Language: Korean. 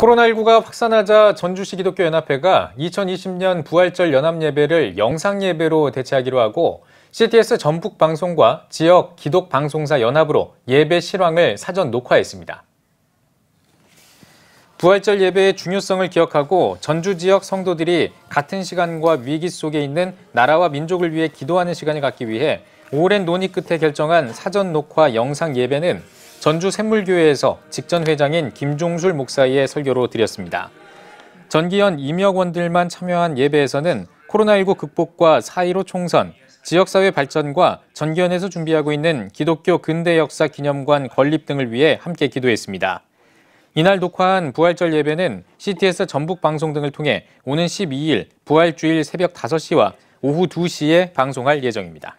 코로나19가 확산하자 전주시기독교연합회가 2020년 부활절 연합예배를 영상예배로 대체하기로 하고 CTS 전북방송과 지역 기독방송사 연합으로 예배 실황을 사전 녹화했습니다. 부활절 예배의 중요성을 기억하고 전주 지역 성도들이 같은 시간과 위기 속에 있는 나라와 민족을 위해 기도하는 시간을 갖기 위해 오랜 논의 끝에 결정한 사전 녹화 영상 예배는 전주 샘물교회에서 직전 회장인 김종술 목사의 설교로 드렸습니다. 전기현 임역원들만 참여한 예배에서는 코로나19 극복과 4.15 총선, 지역사회 발전과 전기현에서 준비하고 있는 기독교 근대 역사 기념관 건립 등을 위해 함께 기도했습니다. 이날 녹화한 부활절 예배는 CTS 전북 방송 등을 통해 오는 12일 부활주일 새벽 5시와 오후 2시에 방송할 예정입니다.